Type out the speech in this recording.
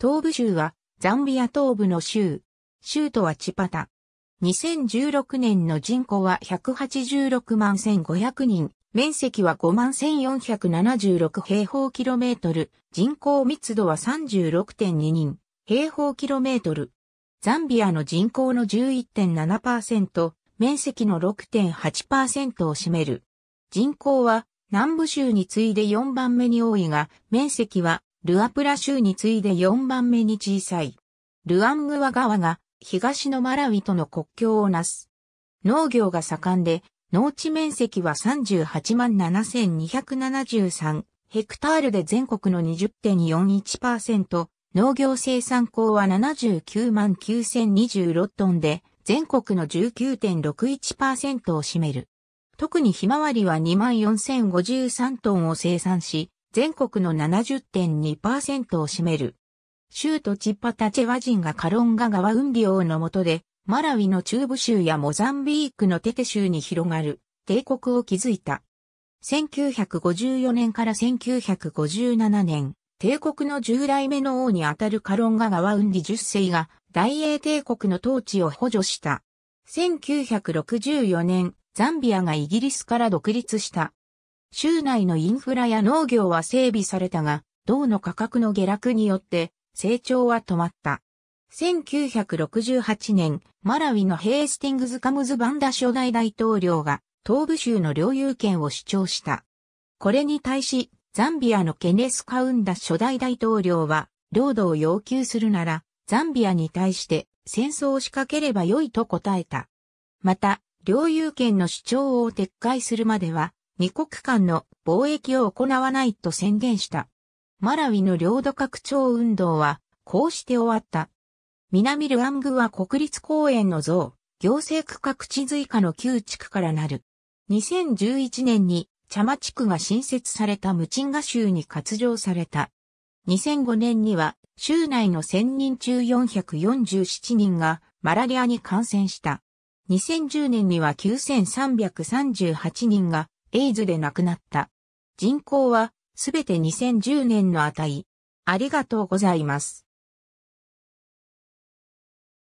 東部州はザンビア東部の州。州都はチパタ。2016年の人口は186万1500人。面積は5万1476平方キロメートル。人口密度は36.2人平方キロメートル。ザンビアの人口の11.7%、面積の6.8%を占める。人口は南部州に次いで4番目に多いが、面積はルアプラ州に次いで4番目に小さい。ルアングワ川が東のマラウィとの国境をなす。農業が盛んで、農地面積は38万7273ヘクタールで全国の20.41%、農業生産高は79万9026トンで、全国の19.61%を占める。特にひまわりは24,053トンを生産し、全国の70.2%を占める。州都チッパタチェワ人がカロンガ川運王の下で、マラウィの中部州やモザンビークのテテ州に広がる帝国を築いた。1954年から1957年、帝国の10代目の王にあたるカロンガ川ウンディ10世が大英帝国の統治を補助した。1964年、ザンビアがイギリスから独立した。州内のインフラや農業は整備されたが、銅の価格の下落によって成長は止まった。1968年、マラウィのヘイスティングズ・カムズ・バンダ初代大統領が東部州の領有権を主張した。これに対し、ザンビアのケネス・カウンダ初代大統領は、領土を要求するなら、ザンビアに対して戦争を仕掛ければよいと答えた。また、領有権の主張を撤回するまでは、二国間の貿易を行わないと宣言した。マラウィの領土拡張運動は、こうして終わった。南ルアングは国立公園の像、行政区画地図以下の旧地区からなる。2011年に、茶間地区が新設されたムチンガ州に割譲された。2005年には、州内の1000人中447人がマラリアに感染した。2010年には9338人がエイズで亡くなった。人口はすべて2010年の値。ありがとうございます。